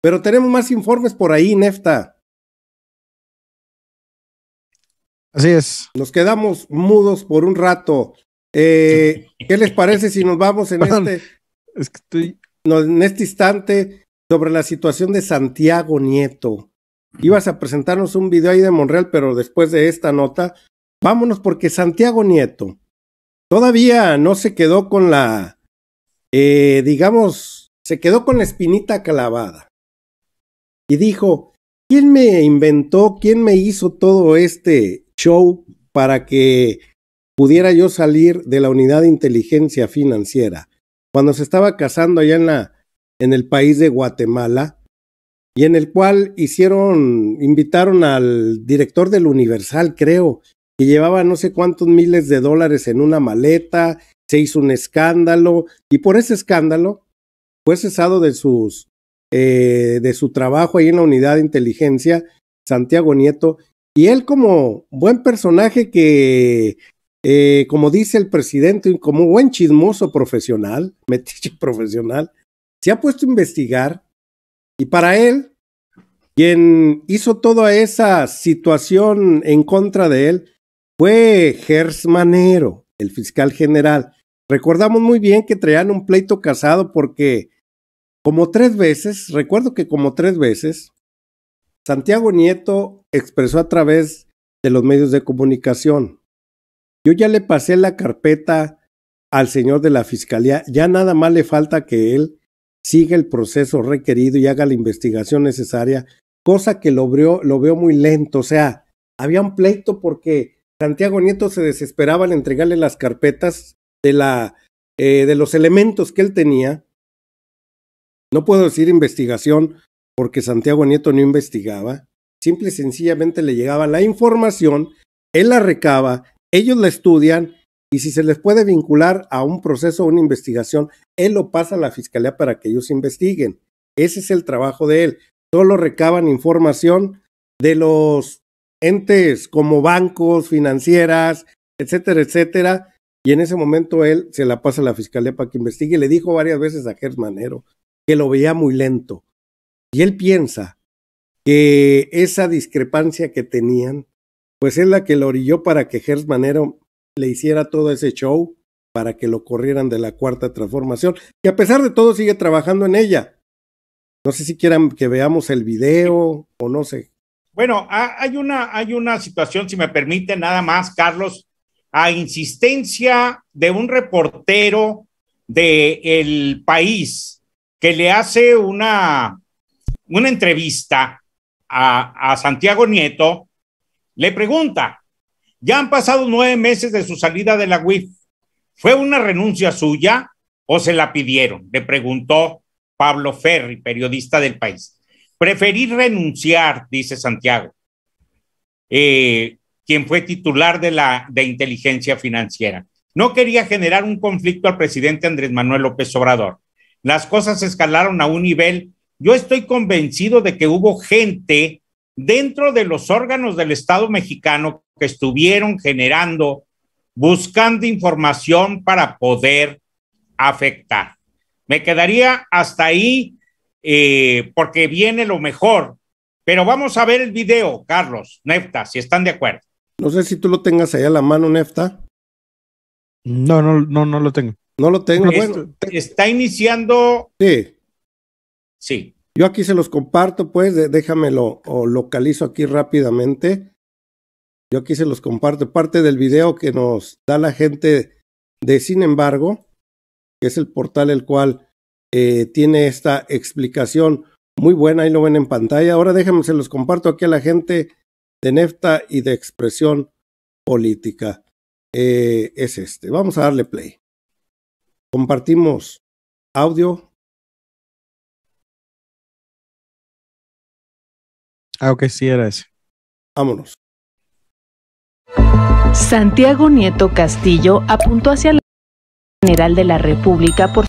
Pero tenemos más informes por ahí, Nefta. Así es. Nos quedamos mudos por un rato. Eh, ¿Qué les parece si nos vamos en este, en este instante sobre la situación de Santiago Nieto? Ibas a presentarnos un video ahí de Monreal, pero después de esta nota, vámonos porque Santiago Nieto todavía no se quedó con la, eh, digamos, se quedó con la espinita clavada y dijo, ¿quién me inventó, quién me hizo todo este show para que pudiera yo salir de la unidad de inteligencia financiera? Cuando se estaba casando allá en, la, en el país de Guatemala, y en el cual hicieron, invitaron al director del Universal, creo, que llevaba no sé cuántos miles de dólares en una maleta, se hizo un escándalo, y por ese escándalo fue cesado de sus eh, de su trabajo ahí en la unidad de inteligencia, Santiago Nieto, y él como buen personaje que, eh, como dice el presidente, como buen chismoso profesional, metiche profesional, se ha puesto a investigar y para él, quien hizo toda esa situación en contra de él fue Gers Manero, el fiscal general. Recordamos muy bien que traían un pleito casado porque como tres veces, recuerdo que como tres veces, Santiago Nieto expresó a través de los medios de comunicación. Yo ya le pasé la carpeta al señor de la Fiscalía, ya nada más le falta que él siga el proceso requerido y haga la investigación necesaria, cosa que lo veo, lo muy lento, o sea, había un pleito porque Santiago Nieto se desesperaba al entregarle las carpetas de eh, los elementos que él tenía no puedo decir investigación porque Santiago Nieto no investigaba, simple y sencillamente le llegaba la información, él la recaba, ellos la estudian y si se les puede vincular a un proceso o una investigación, él lo pasa a la fiscalía para que ellos investiguen. Ese es el trabajo de él. Solo recaban información de los entes como bancos, financieras, etcétera, etcétera. Y en ese momento él se la pasa a la fiscalía para que investigue. Le dijo varias veces a Manero que lo veía muy lento. Y él piensa que esa discrepancia que tenían, pues es la que lo orilló para que Gers Manero le hiciera todo ese show para que lo corrieran de la cuarta transformación, que a pesar de todo sigue trabajando en ella. No sé si quieran que veamos el video o no sé. Bueno, hay una, hay una situación, si me permite, nada más, Carlos, a insistencia de un reportero de El país, que le hace una, una entrevista a, Santiago Nieto, le pregunta, ya han pasado nueve meses de su salida de la UIF, ¿fue una renuncia suya o se la pidieron? Le preguntó Pablo Ferri, periodista del país. Preferí renunciar, dice Santiago, eh, quien fue titular de la de inteligencia financiera. No quería generar un conflicto al presidente Andrés Manuel López Obrador las cosas escalaron a un nivel. Yo estoy convencido de que hubo gente dentro de los órganos del Estado mexicano que estuvieron generando, buscando información para poder afectar. Me quedaría hasta ahí eh, porque viene lo mejor, pero vamos a ver el video, Carlos, Nefta, si están de acuerdo. No sé si tú lo tengas ahí a la mano, Nefta. No, no, no, no lo tengo. No lo tengo. Ah, está iniciando. Sí. Sí. Yo aquí se los comparto, pues, déjamelo o localizo aquí rápidamente. Yo aquí se los comparto. Parte del video que nos da la gente de Sin embargo, que es el portal el cual eh, tiene esta explicación muy buena. Ahí lo ven en pantalla. Ahora déjame, se los comparto aquí a la gente de Nefta y de Expresión Política. Eh, es este. Vamos a darle play. Compartimos audio. Ah, ok, sí era ese. Vámonos. Santiago Nieto Castillo apuntó hacia la General de la República por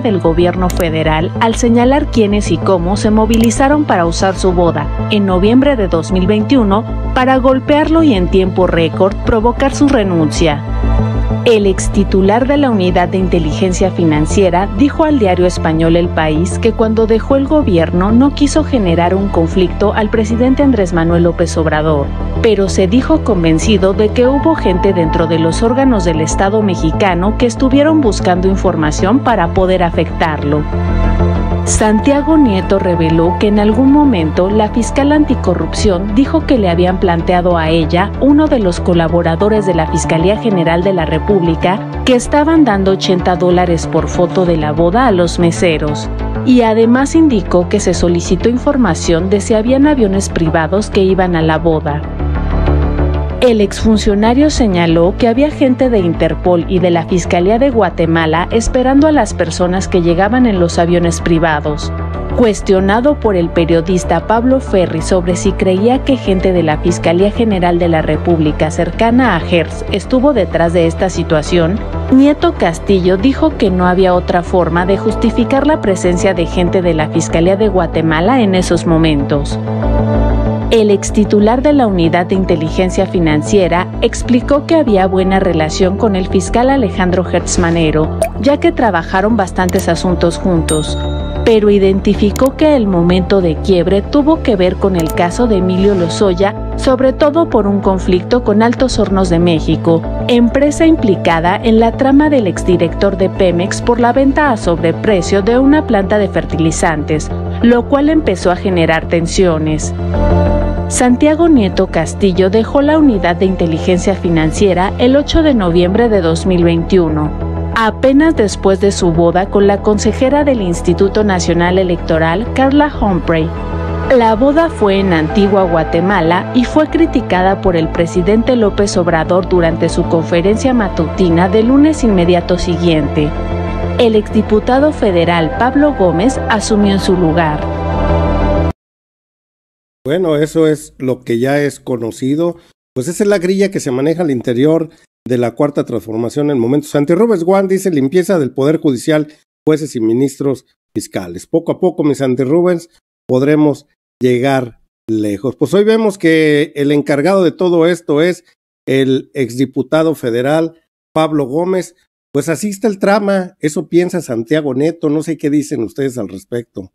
del gobierno federal al señalar quiénes y cómo se movilizaron para usar su boda en noviembre de 2021 para golpearlo y en tiempo récord provocar su renuncia. El ex titular de la Unidad de Inteligencia Financiera dijo al diario español El País que cuando dejó el gobierno no quiso generar un conflicto al presidente Andrés Manuel López Obrador, pero se dijo convencido de que hubo gente dentro de los órganos del Estado mexicano que estuvieron buscando información para poder afectarlo. Santiago Nieto reveló que en algún momento la fiscal anticorrupción dijo que le habían planteado a ella uno de los colaboradores de la Fiscalía General de la República que estaban dando 80 dólares por foto de la boda a los meseros. Y además indicó que se solicitó información de si habían aviones privados que iban a la boda. El exfuncionario señaló que había gente de Interpol y de la Fiscalía de Guatemala esperando a las personas que llegaban en los aviones privados. Cuestionado por el periodista Pablo Ferri sobre si creía que gente de la Fiscalía General de la República cercana a Hertz estuvo detrás de esta situación, Nieto Castillo dijo que no había otra forma de justificar la presencia de gente de la Fiscalía de Guatemala en esos momentos. El extitular de la Unidad de Inteligencia Financiera explicó que había buena relación con el fiscal Alejandro Hertzmanero, ya que trabajaron bastantes asuntos juntos, pero identificó que el momento de quiebre tuvo que ver con el caso de Emilio Lozoya, sobre todo por un conflicto con Altos Hornos de México, empresa implicada en la trama del exdirector de Pemex por la venta a sobreprecio de una planta de fertilizantes, lo cual empezó a generar tensiones. Santiago Nieto Castillo dejó la unidad de inteligencia financiera el 8 de noviembre de 2021 apenas después de su boda con la consejera del Instituto Nacional Electoral, Carla Humphrey. La boda fue en Antigua Guatemala y fue criticada por el presidente López Obrador durante su conferencia matutina del lunes inmediato siguiente. El exdiputado federal Pablo Gómez asumió en su lugar. Bueno, eso es lo que ya es conocido. Pues esa es la grilla que se maneja al interior de la cuarta transformación en el momento. momentos. Rubens, Juan dice limpieza del Poder Judicial, jueces y ministros fiscales. Poco a poco, mis Rubens, podremos llegar lejos. Pues hoy vemos que el encargado de todo esto es el exdiputado federal Pablo Gómez. Pues así está el trama, eso piensa Santiago Neto, no sé qué dicen ustedes al respecto.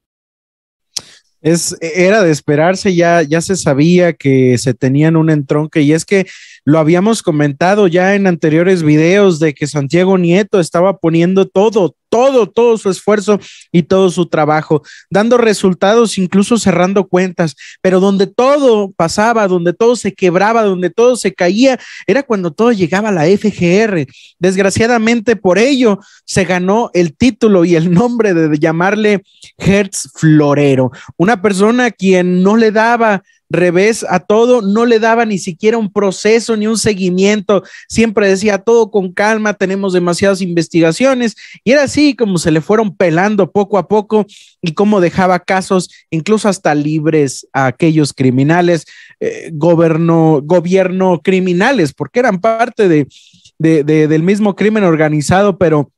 Es, e, era de esperarse, ya, ya se sabía que se tenían un entronque y es que lo habíamos comentado ya en anteriores videos de que Santiago Nieto estaba poniendo todo, todo, todo su esfuerzo y todo su trabajo, dando resultados, incluso cerrando cuentas, pero donde todo pasaba, donde todo se quebraba, donde todo se caía, era cuando todo llegaba a la FGR. Desgraciadamente por ello se ganó el título y el nombre de llamarle Hertz Florero, una persona a quien no le daba revés a todo, no le daba ni siquiera un proceso ni un seguimiento, siempre decía todo con calma, tenemos demasiadas investigaciones y era así como se le fueron pelando poco a poco y como dejaba casos incluso hasta libres a aquellos criminales, eh, gobierno, gobierno criminales, porque eran parte de, del mismo crimen organizado, pero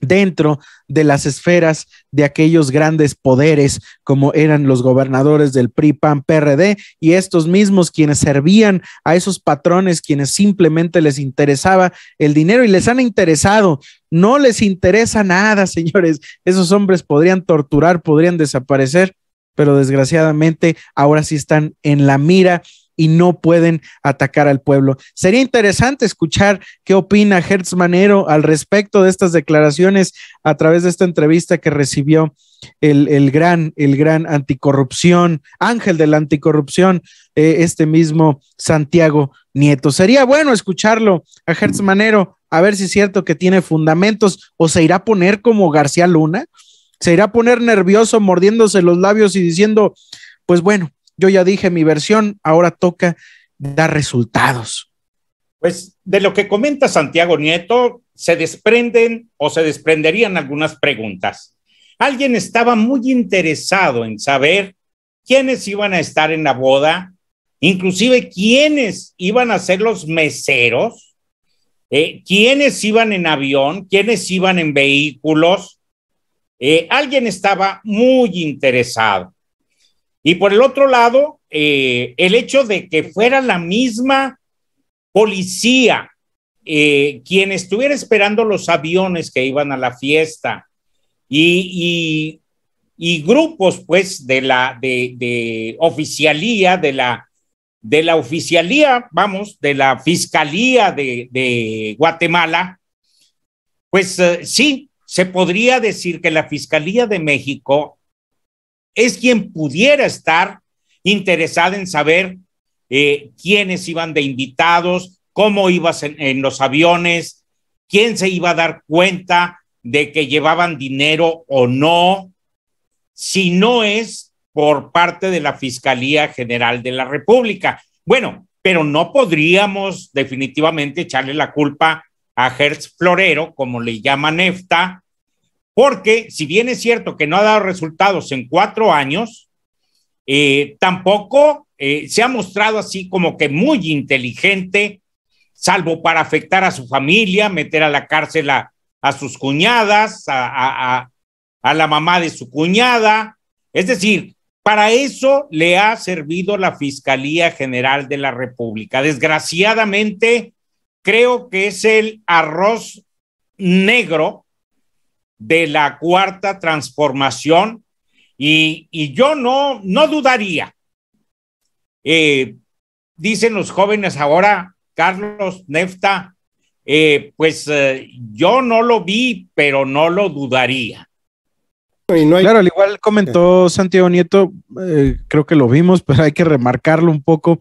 dentro de las esferas de aquellos grandes poderes como eran los gobernadores del PRI, PAN, PRD y estos mismos quienes servían a esos patrones quienes simplemente les interesaba el dinero y les han interesado. No les interesa nada, señores. Esos hombres podrían torturar, podrían desaparecer, pero desgraciadamente ahora sí están en la mira y no pueden atacar al pueblo. Sería interesante escuchar qué opina Hertz Manero al respecto de estas declaraciones a través de esta entrevista que recibió el, gran, el gran anticorrupción, ángel de la anticorrupción, eh, este mismo Santiago Nieto. Sería bueno escucharlo a Hertz Manero, a ver si es cierto que tiene fundamentos o se irá a poner como García Luna, se irá a poner nervioso, mordiéndose los labios y diciendo, pues bueno, yo ya dije mi versión, ahora toca dar resultados. Pues de lo que comenta Santiago Nieto, se desprenden o se desprenderían algunas preguntas. Alguien estaba muy interesado en saber quiénes iban a estar en la boda, inclusive quiénes iban a ser los meseros, eh, quiénes iban en avión, quiénes iban en vehículos. Eh, alguien estaba muy interesado. Y por el otro lado, eh, el hecho de que fuera la misma policía eh, quien estuviera esperando los aviones que iban a la fiesta y, grupos, pues, de la de, oficialía, de la de la oficialía, vamos, de la fiscalía de, Guatemala, pues eh, sí, se podría decir que la fiscalía de México es quien pudiera estar interesada en saber eh, quiénes iban de invitados, cómo ibas en, los aviones, quién se iba a dar cuenta de que llevaban dinero o no, si no es por parte de la Fiscalía General de la República. Bueno, pero no podríamos definitivamente echarle la culpa a Hertz Florero, como le llama Nefta, porque si bien es cierto que no ha dado resultados en cuatro años, eh, tampoco eh, se ha mostrado así como que muy inteligente, salvo para afectar a su familia, meter a la cárcel a, sus cuñadas, a, a la mamá de su cuñada. Es decir, para eso le ha servido la Fiscalía General de la República. Desgraciadamente, creo que es el arroz negro de la cuarta transformación y, yo no, no dudaría. Eh, dicen los jóvenes ahora, Carlos Nefta, eh, pues eh, yo no lo vi, pero no lo dudaría. Claro, al igual comentó Santiago Nieto, creo que lo vimos, pero hay que remarcarlo un poco,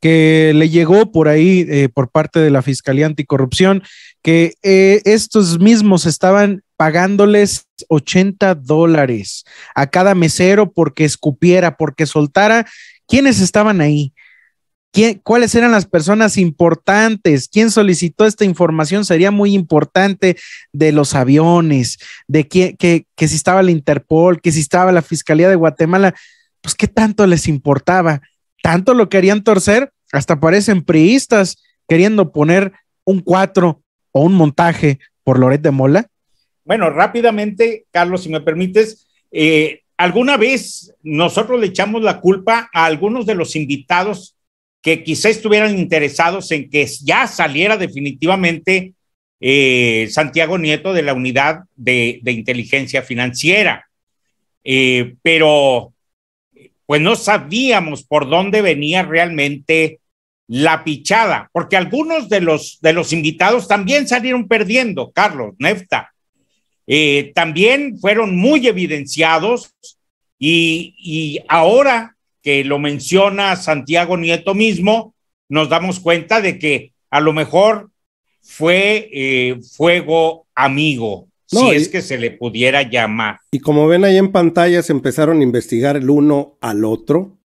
que le llegó por ahí por parte de la Fiscalía Anticorrupción que eh, estos mismos estaban pagándoles 80 dólares a cada mesero porque escupiera, porque soltara. ¿Quiénes estaban ahí? ¿Cuáles eran las personas importantes? ¿Quién solicitó esta información? Sería muy importante de los aviones, de quién, que, si estaba la Interpol, que si estaba la Fiscalía de Guatemala. Pues, ¿qué tanto les importaba? ¿Tanto lo querían torcer? Hasta parecen priistas queriendo poner un 4 o un montaje por Loret de Mola? Bueno, rápidamente, Carlos, si me permites, eh, alguna vez nosotros le echamos la culpa a algunos de los invitados que quizá estuvieran interesados en que ya saliera definitivamente eh, Santiago Nieto de la unidad de, inteligencia financiera. Eh, pero pues no sabíamos por dónde venía realmente la pichada, porque algunos de los, de los invitados también salieron perdiendo, Carlos, Nefta. Eh, también fueron muy evidenciados y, ahora que lo menciona Santiago Nieto mismo, nos damos cuenta de que a lo mejor fue eh, fuego amigo, si es que se le pudiera llamar. Y como ven ahí en pantalla, se empezaron a investigar el uno al otro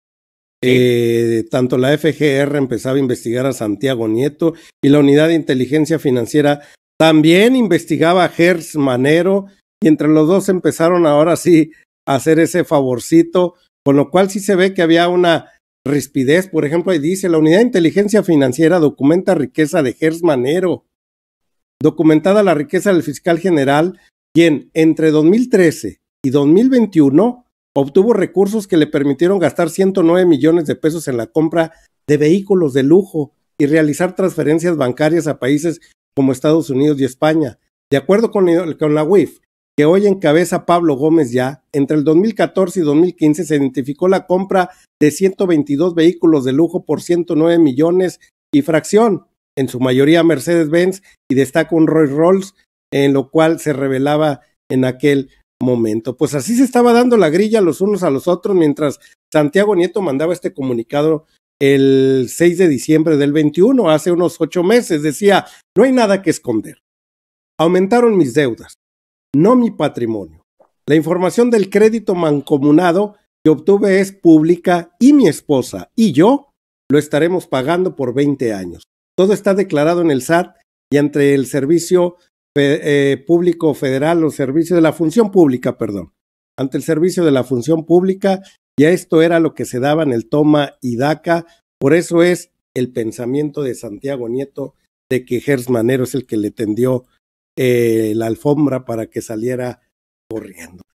eh, tanto la FGR empezaba a investigar a Santiago Nieto y la Unidad de Inteligencia Financiera también investigaba a Gers Manero y entre los dos empezaron ahora sí a hacer ese favorcito, con lo cual sí se ve que había una rispidez. Por ejemplo, ahí dice, la Unidad de Inteligencia Financiera documenta riqueza de Gers Manero. Documentada la riqueza del fiscal general, quien entre 2013 y 2021 obtuvo recursos que le permitieron gastar 109 millones de pesos en la compra de vehículos de lujo y realizar transferencias bancarias a países como Estados Unidos y España. De acuerdo con, la UIF, que hoy encabeza Pablo Gómez ya, entre el 2014 y 2015 se identificó la compra de 122 vehículos de lujo por 109 millones y fracción, en su mayoría Mercedes-Benz y destaca un Rolls Royce, en lo cual se revelaba en aquel momento. Pues así se estaba dando la grilla los unos a los otros mientras Santiago Nieto mandaba este comunicado el 6 de diciembre del 21, hace unos ocho meses. Decía, no hay nada que esconder. Aumentaron mis deudas, no mi patrimonio. La información del crédito mancomunado que obtuve es pública y mi esposa y yo lo estaremos pagando por 20 años. Todo está declarado en el SAT y entre el servicio eh, público federal o servicio de la función pública, perdón, ante el servicio de la función pública, ya esto era lo que se daba en el toma y daca, por eso es el pensamiento de Santiago Nieto de que Gers Manero es el que le tendió eh, la alfombra para que saliera corriendo.